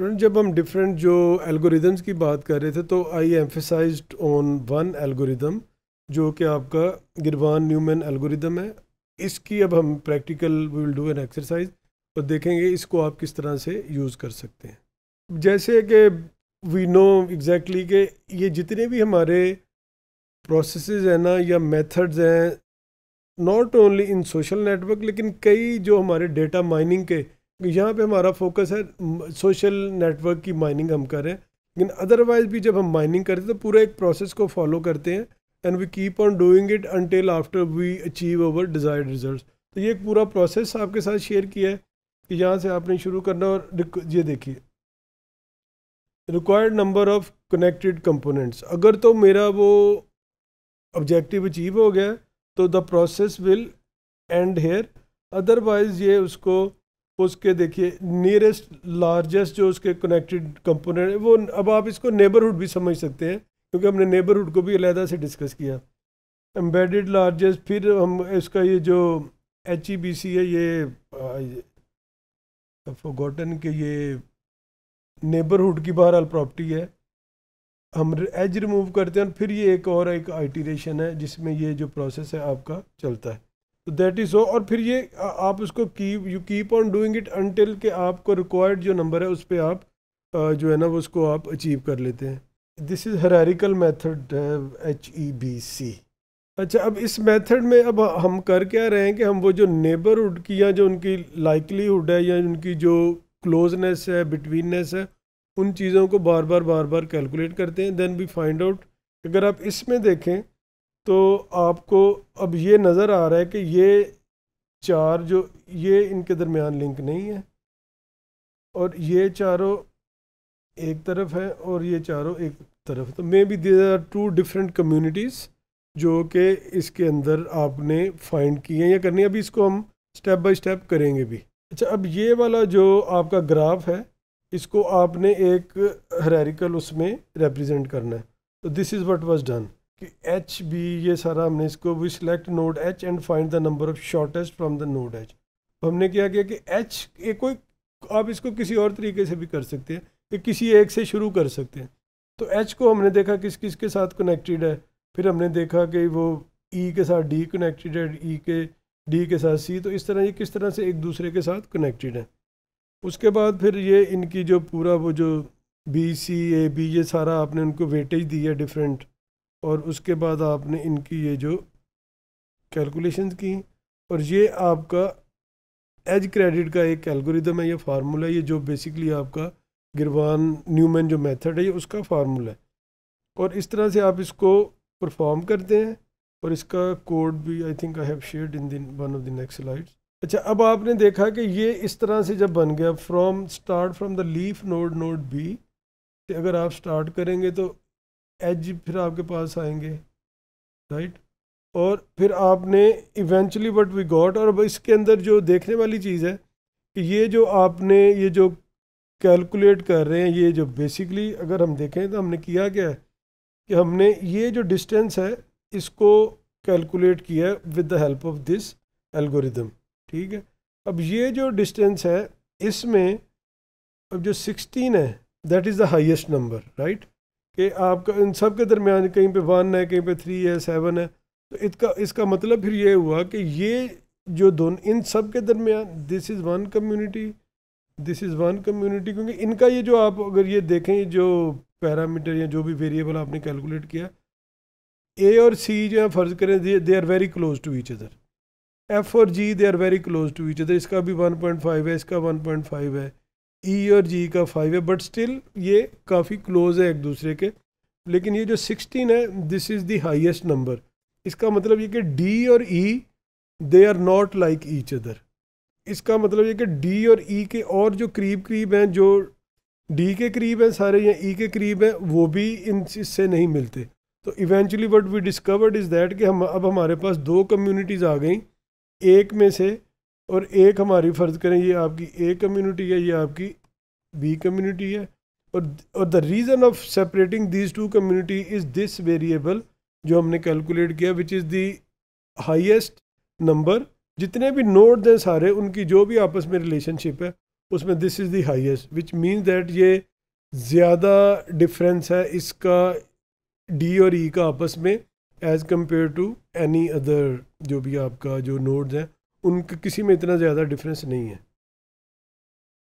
student जब हम different जो एल्गोरिदम्स की बात कर रहे थे तो I emphasize on one algorithm जो कि आपका गिरवान न्यूमन एल्गोरिदम है इसकी अब हम practical we will do an exercise और देखेंगे इसको आप किस तरह से यूज़ कर सकते हैं जैसे कि वी नो एग्जैक्टली कि ये जितने भी हमारे प्रोसेस हैं ना या मेथड्स हैं not only in social network लेकिन कई जो हमारे डेटा माइनिंग के यहाँ पे हमारा फोकस है सोशल नेटवर्क की माइनिंग हम कर रहे हैं लेकिन अदरवाइज भी जब हम माइनिंग करते हैं तो पूरा एक प्रोसेस को फॉलो करते हैं and we keep on doing it until after we achieve our desired result तो ये एक पूरा प्रोसेस आपके साथ शेयर किया है कि यहाँ से आपने शुरू करना और ये देखिए required number of connected components अगर तो मेरा वो ऑब्जेक्टिव अचीव हो गया तो the process will end here otherwise ये उसको उसके देखिए नियरेस्ट लार्जेस्ट जो उसके कनेक्टेड कंपोनेंट है वो अब आप इसको नेबरहुड भी समझ सकते हैं क्योंकि हमने नेबरहुड को भी अलहदा से डिस्कस किया एम्बेडेड लार्जेस्ट फिर हम इसका ये जो एच ई बी सी है ये फोगोटन के ये नेबरहुड की बहरहाल प्रॉपर्टी है हम एज रिमूव करते हैं फिर ये एक और एक आइटीरेशन है जिसमें ये जो प्रोसेस है आपका चलता है तो दैट इज़ हो और फिर ये आप उसको keep you keep on doing it until के आपको रिक्वायर्ड जो नंबर है उस पर आप जो है ना वो उसको आप अचीव कर लेते हैं this is hierarchical method H E B C अच्छा अब इस मेथड में अब हम कर क्या रहे हैं कि हम वो जो नेबरहुड की या जो उनकी लाइकलीहुड है या उनकी जो क्लोजनेस है बिटवीननेस है उन चीज़ों को बार बार बार बार कैलकुलेट करते हैं देन वी फाइंड आउट अगर आप इसमें देखें तो आपको अब ये नज़र आ रहा है कि ये चार जो ये इनके दरमियान लिंक नहीं है और ये चारों एक तरफ है और ये चारों एक तरफ तो maybe there are two different communities जो कि इसके अंदर आपने फाइंड किए या करनी है अभी इसको हम स्टेप बाय स्टेप करेंगे भी अच्छा अब ये वाला जो आपका ग्राफ है इसको आपने एक हरेरिकल उसमें रिप्रेजेंट करना है तो this is what was done कि एच बी ये सारा हमने इसको we select node H and find the number of shortest from the node H तो हमने क्या किया कि एच ये कोई आप इसको किसी और तरीके से भी कर सकते हैं कि किसी एक से शुरू कर सकते हैं तो एच को हमने देखा किस किस के साथ कनेक्टेड है फिर हमने देखा कि वो ई e के साथ डी कनेक्टेड है ई e के डी के साथ सी तो इस तरह ये किस तरह से एक दूसरे के साथ कनेक्टेड है उसके बाद फिर ये इनकी जो पूरा वो जो बी सी ए बी ये सारा आपने उनको वेटेज दी है डिफरेंट और उसके बाद आपने इनकी ये जो कैलकुलेशंस की और ये आपका एज क्रेडिट का एक एल्गोरिदम है ये फार्मूला ये जो बेसिकली आपका गिरवान न्यूमैन जो मेथड है ये उसका फार्मूला है और इस तरह से आप इसको परफॉर्म करते हैं और इसका कोड भी I think I have shared in दिन one of the next slides अच्छा अब आपने देखा कि ये इस तरह से जब बन गया from start from the leaf node node B अगर आप स्टार्ट करेंगे तो एज फिर आपके पास आएंगे राइट और फिर आपने इवेंचुअली वट वी गॉट और अब इसके अंदर जो देखने वाली चीज़ है कि ये जो आपने ये जो कैलकुलेट कर रहे हैं ये जो बेसिकली अगर हम देखें तो हमने किया क्या है कि हमने ये जो डिस्टेंस है इसको कैलकुलेट किया with the help of this algorithm ठीक है अब ये जो डिस्टेंस है इसमें अब जो 16 है that is the highest number right कि आपका इन सब के दरमियान कहीं पे वन है कहीं पे थ्री है सेवन है तो इसका इसका मतलब फिर ये हुआ कि ये जो दोनों इन सब के दरमियान this is one community this is one community क्योंकि इनका ये जो आप अगर ये देखें जो पैरामीटर या जो भी वेरिएबल आपने कैलकुलेट किया ए और सी जो है फ़र्ज़ करें they are very close to each other F और G they are very close to each other इसका भी वन है इसका वन है ई e और जी का फाइव है बट स्टिल ये काफ़ी क्लोज है एक दूसरे के लेकिन ये जो सिक्सटीन है this is the highest number इसका मतलब ये कि डी और E they are not like each other इसका मतलब ये कि डी और ई e के और जो करीब करीब हैं जो डी के करीब हैं सारे या ई e के करीब हैं वो भी इन इससे नहीं मिलते तो eventually what we discovered is that कि हम अब हमारे पास दो कम्यूनिटीज़ आ गई एक में से और एक हमारी फ़र्ज़ करें ये आपकी ए कम्युनिटी है ये आपकी बी कम्युनिटी है और और the reason of separating these two community is this variable जो हमने कैलकुलेट किया which is the highest number जितने भी नोड्स हैं सारे उनकी जो भी आपस में रिलेशनशिप है उसमें this is the highest which means that ये ज़्यादा डिफरेंस है इसका डी और ई e का आपस में as compared to any other जो भी आपका जो नोड्स हैं उनके किसी में इतना ज़्यादा डिफरेंस नहीं है